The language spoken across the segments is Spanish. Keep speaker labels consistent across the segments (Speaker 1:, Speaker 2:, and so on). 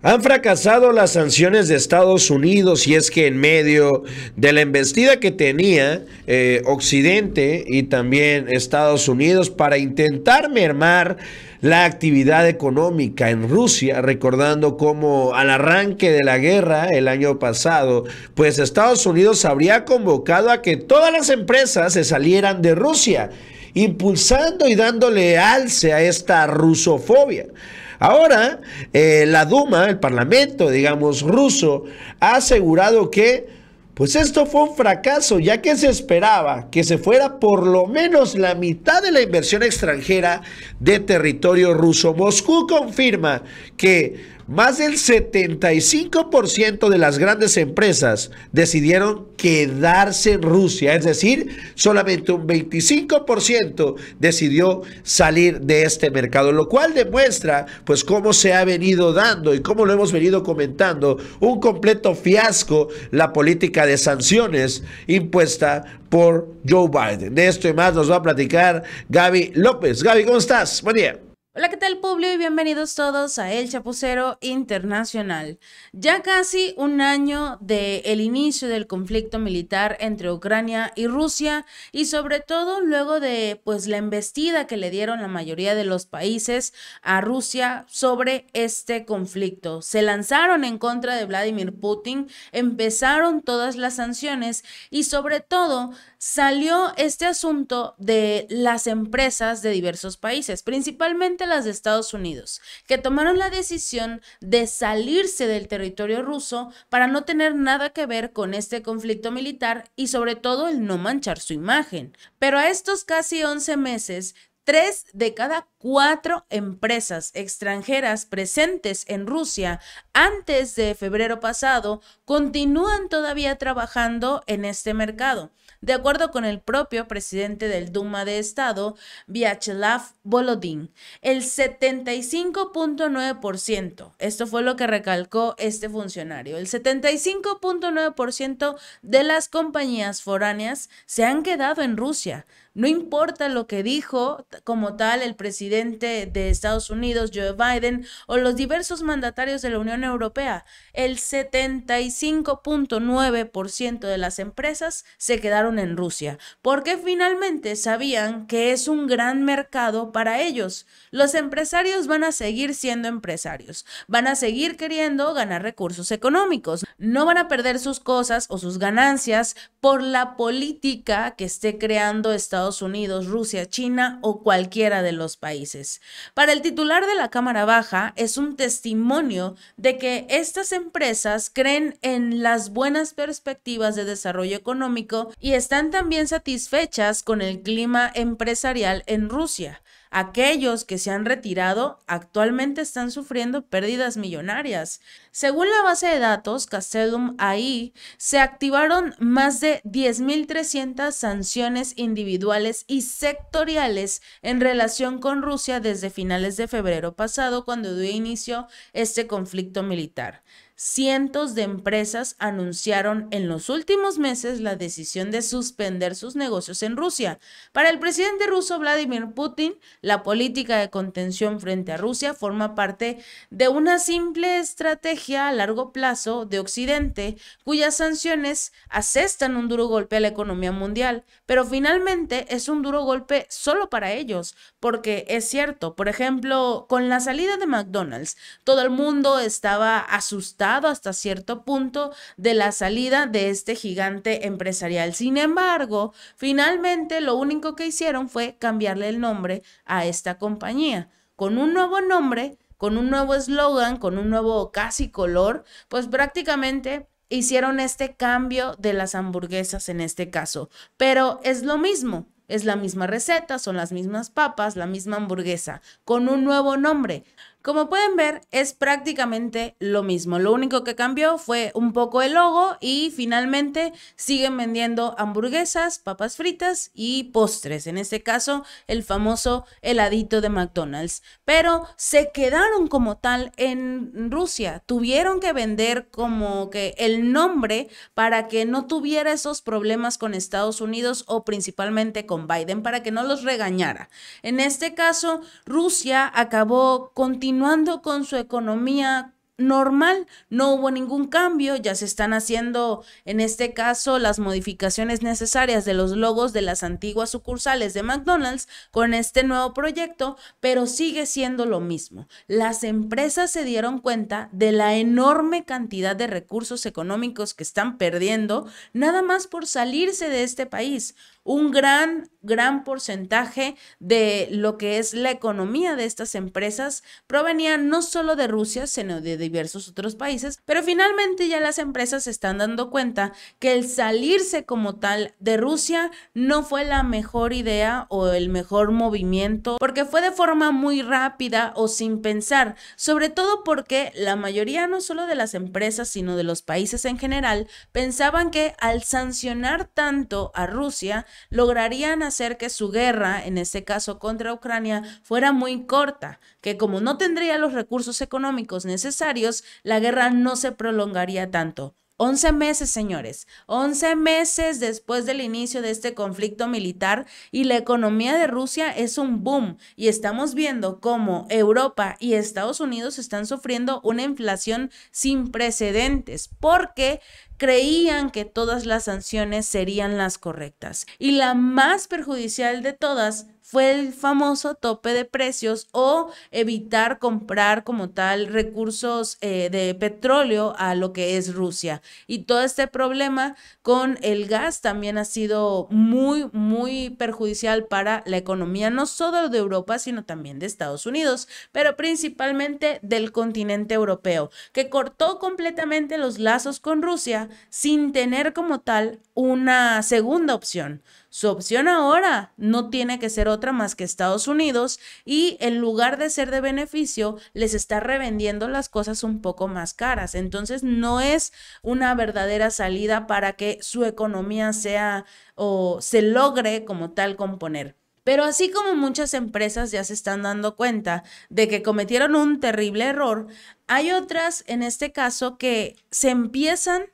Speaker 1: Han fracasado las sanciones de Estados Unidos y es que en medio de la embestida que tenía eh, Occidente y también Estados Unidos para intentar mermar la actividad económica en Rusia, recordando cómo al arranque de la guerra el año pasado, pues Estados Unidos habría convocado a que todas las empresas se salieran de Rusia, impulsando y dándole alce a esta rusofobia. Ahora, eh, la Duma, el Parlamento, digamos, ruso, ha asegurado que, pues esto fue un fracaso, ya que se esperaba que se fuera por lo menos la mitad de la inversión extranjera de territorio ruso. Moscú confirma que más del 75% de las grandes empresas decidieron quedarse en Rusia, es decir, solamente un 25% decidió salir de este mercado, lo cual demuestra pues cómo se ha venido dando y cómo lo hemos venido comentando, un completo fiasco la política de sanciones impuesta por Joe Biden. De esto y más nos va a platicar Gaby López. Gaby, ¿cómo estás? Buen día.
Speaker 2: Hola, ¿qué tal, Y Bienvenidos todos a El Chapucero Internacional. Ya casi un año del el inicio del conflicto militar entre Ucrania y Rusia y sobre todo luego de pues la embestida que le dieron la mayoría de los países a Rusia sobre este conflicto. Se lanzaron en contra de Vladimir Putin, empezaron todas las sanciones y sobre todo salió este asunto de las empresas de diversos países, principalmente las de Estados Unidos, que tomaron la decisión de salirse del territorio ruso para no tener nada que ver con este conflicto militar y sobre todo el no manchar su imagen. Pero a estos casi 11 meses Tres de cada cuatro empresas extranjeras presentes en Rusia antes de febrero pasado continúan todavía trabajando en este mercado. De acuerdo con el propio presidente del Duma de Estado, Vyacheslav Volodin, el 75.9%, esto fue lo que recalcó este funcionario, el 75.9% de las compañías foráneas se han quedado en Rusia, no importa lo que dijo como tal el presidente de Estados Unidos, Joe Biden, o los diversos mandatarios de la Unión Europea, el 75.9% de las empresas se quedaron en Rusia, porque finalmente sabían que es un gran mercado para ellos. Los empresarios van a seguir siendo empresarios, van a seguir queriendo ganar recursos económicos, no van a perder sus cosas o sus ganancias por la política que esté creando Estados Estados Unidos, Rusia, China o cualquiera de los países. Para el titular de la Cámara Baja es un testimonio de que estas empresas creen en las buenas perspectivas de desarrollo económico y están también satisfechas con el clima empresarial en Rusia. Aquellos que se han retirado actualmente están sufriendo pérdidas millonarias. Según la base de datos Castellum AI, se activaron más de 10.300 sanciones individuales y sectoriales en relación con Rusia desde finales de febrero pasado, cuando dio inicio este conflicto militar cientos de empresas anunciaron en los últimos meses la decisión de suspender sus negocios en Rusia. Para el presidente ruso Vladimir Putin, la política de contención frente a Rusia forma parte de una simple estrategia a largo plazo de Occidente, cuyas sanciones asestan un duro golpe a la economía mundial, pero finalmente es un duro golpe solo para ellos, porque es cierto, por ejemplo, con la salida de McDonald's, todo el mundo estaba asustado hasta cierto punto de la salida de este gigante empresarial. Sin embargo, finalmente lo único que hicieron fue cambiarle el nombre a esta compañía. Con un nuevo nombre, con un nuevo eslogan, con un nuevo casi color, pues prácticamente hicieron este cambio de las hamburguesas en este caso. Pero es lo mismo, es la misma receta, son las mismas papas, la misma hamburguesa, con un nuevo nombre. Como pueden ver, es prácticamente lo mismo. Lo único que cambió fue un poco el logo y finalmente siguen vendiendo hamburguesas, papas fritas y postres. En este caso, el famoso heladito de McDonald's. Pero se quedaron como tal en Rusia. Tuvieron que vender como que el nombre para que no tuviera esos problemas con Estados Unidos o principalmente con Biden, para que no los regañara. En este caso, Rusia acabó continuando continuando con su economía normal, no hubo ningún cambio, ya se están haciendo en este caso las modificaciones necesarias de los logos de las antiguas sucursales de McDonald's con este nuevo proyecto, pero sigue siendo lo mismo. Las empresas se dieron cuenta de la enorme cantidad de recursos económicos que están perdiendo nada más por salirse de este país un gran, gran porcentaje de lo que es la economía de estas empresas provenía no solo de Rusia, sino de diversos otros países, pero finalmente ya las empresas se están dando cuenta que el salirse como tal de Rusia no fue la mejor idea o el mejor movimiento, porque fue de forma muy rápida o sin pensar, sobre todo porque la mayoría no solo de las empresas, sino de los países en general, pensaban que al sancionar tanto a Rusia, lograrían hacer que su guerra, en este caso contra Ucrania, fuera muy corta, que como no tendría los recursos económicos necesarios, la guerra no se prolongaría tanto. 11 meses, señores, 11 meses después del inicio de este conflicto militar y la economía de Rusia es un boom y estamos viendo cómo Europa y Estados Unidos están sufriendo una inflación sin precedentes porque creían que todas las sanciones serían las correctas y la más perjudicial de todas fue el famoso tope de precios o evitar comprar como tal recursos eh, de petróleo a lo que es Rusia. Y todo este problema con el gas también ha sido muy, muy perjudicial para la economía, no solo de Europa, sino también de Estados Unidos, pero principalmente del continente europeo, que cortó completamente los lazos con Rusia sin tener como tal una segunda opción. Su opción ahora no tiene que ser otra más que Estados Unidos y en lugar de ser de beneficio, les está revendiendo las cosas un poco más caras. Entonces no es una verdadera salida para que su economía sea o se logre como tal componer. Pero así como muchas empresas ya se están dando cuenta de que cometieron un terrible error, hay otras, en este caso, que se empiezan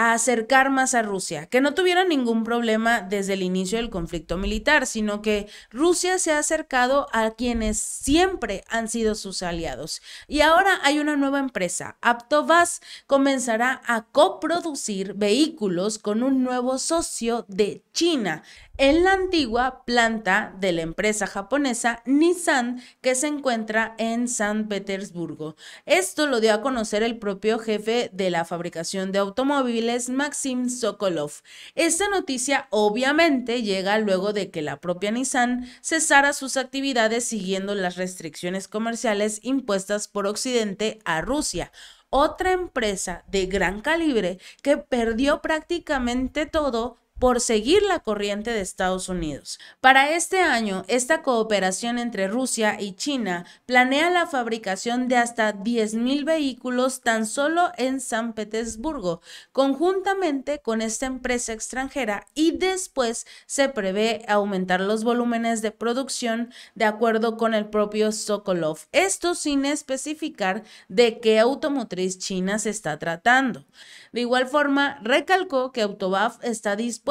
Speaker 2: a acercar más a Rusia, que no tuviera ningún problema desde el inicio del conflicto militar, sino que Rusia se ha acercado a quienes siempre han sido sus aliados. Y ahora hay una nueva empresa, Aptovaz, comenzará a coproducir vehículos con un nuevo socio de China en la antigua planta de la empresa japonesa Nissan que se encuentra en San Petersburgo. Esto lo dio a conocer el propio jefe de la fabricación de automóviles es Maxim Sokolov. Esta noticia obviamente llega luego de que la propia Nissan cesara sus actividades siguiendo las restricciones comerciales impuestas por Occidente a Rusia otra empresa de gran calibre que perdió prácticamente todo por seguir la corriente de Estados Unidos. Para este año, esta cooperación entre Rusia y China planea la fabricación de hasta 10.000 vehículos tan solo en San Petersburgo, conjuntamente con esta empresa extranjera y después se prevé aumentar los volúmenes de producción de acuerdo con el propio Sokolov. Esto sin especificar de qué automotriz china se está tratando. De igual forma, recalcó que Autobaf está dispuesto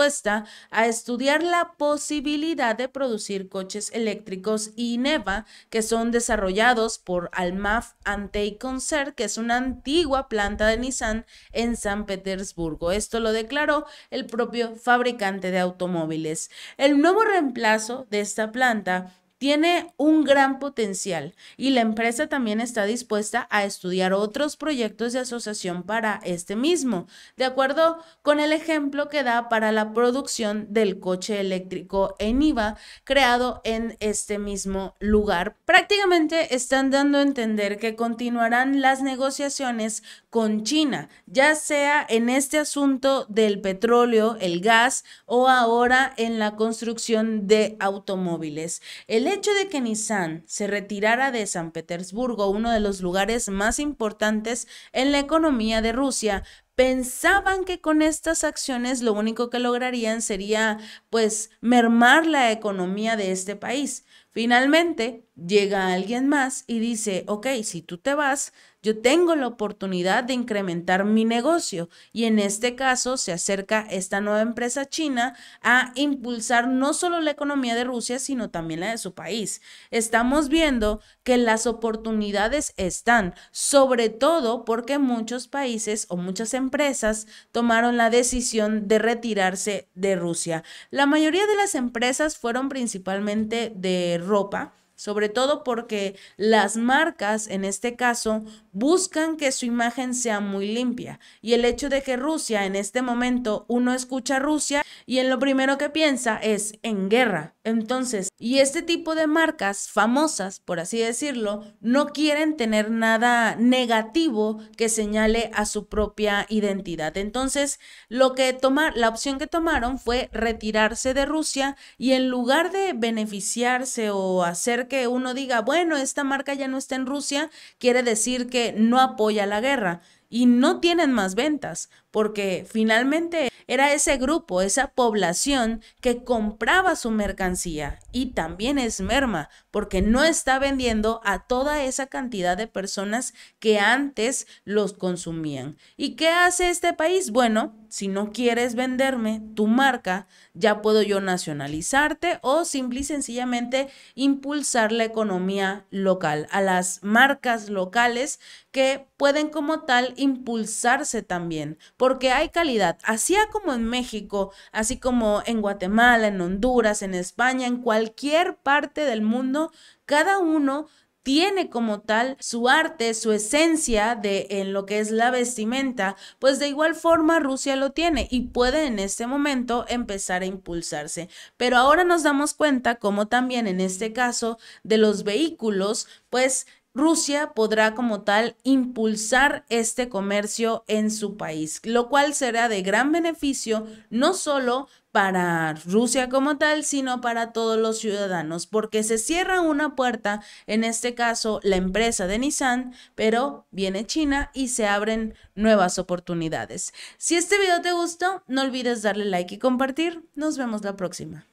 Speaker 2: a estudiar la posibilidad de producir coches eléctricos y Neva, que son desarrollados por Almaf Antey Concert, que es una antigua planta de Nissan en San Petersburgo. Esto lo declaró el propio fabricante de automóviles. El nuevo reemplazo de esta planta tiene un gran potencial y la empresa también está dispuesta a estudiar otros proyectos de asociación para este mismo, de acuerdo con el ejemplo que da para la producción del coche eléctrico en IVA creado en este mismo lugar. Prácticamente están dando a entender que continuarán las negociaciones con China, ya sea en este asunto del petróleo, el gas o ahora en la construcción de automóviles. El hecho de que Nissan se retirara de San Petersburgo, uno de los lugares más importantes en la economía de Rusia, pensaban que con estas acciones lo único que lograrían sería pues mermar la economía de este país. Finalmente llega alguien más y dice, ok, si tú te vas, yo tengo la oportunidad de incrementar mi negocio y en este caso se acerca esta nueva empresa china a impulsar no solo la economía de Rusia, sino también la de su país. Estamos viendo que las oportunidades están, sobre todo porque muchos países o muchas empresas tomaron la decisión de retirarse de Rusia. La mayoría de las empresas fueron principalmente de ropa, sobre todo porque las marcas, en este caso, buscan que su imagen sea muy limpia. Y el hecho de que Rusia, en este momento, uno escucha Rusia y en lo primero que piensa es en guerra. Entonces, y este tipo de marcas famosas, por así decirlo, no quieren tener nada negativo que señale a su propia identidad. Entonces, lo que tomar, la opción que tomaron fue retirarse de Rusia y en lugar de beneficiarse o hacer que uno diga, bueno, esta marca ya no está en Rusia, quiere decir que no apoya la guerra. Y no tienen más ventas, porque finalmente era ese grupo, esa población que compraba su mercancía y también es merma porque no está vendiendo a toda esa cantidad de personas que antes los consumían. ¿Y qué hace este país? Bueno, si no quieres venderme tu marca, ya puedo yo nacionalizarte o simple y sencillamente impulsar la economía local, a las marcas locales que pueden como tal impulsarse también, porque hay calidad, así como en México, así como en Guatemala, en Honduras, en España, en cualquier parte del mundo, cada uno tiene como tal su arte, su esencia de en lo que es la vestimenta, pues de igual forma Rusia lo tiene y puede en este momento empezar a impulsarse. Pero ahora nos damos cuenta como también en este caso de los vehículos, pues Rusia podrá como tal impulsar este comercio en su país, lo cual será de gran beneficio no solo para Rusia como tal, sino para todos los ciudadanos, porque se cierra una puerta, en este caso la empresa de Nissan, pero viene China y se abren nuevas oportunidades. Si este video te gustó, no olvides darle like y compartir. Nos vemos la próxima.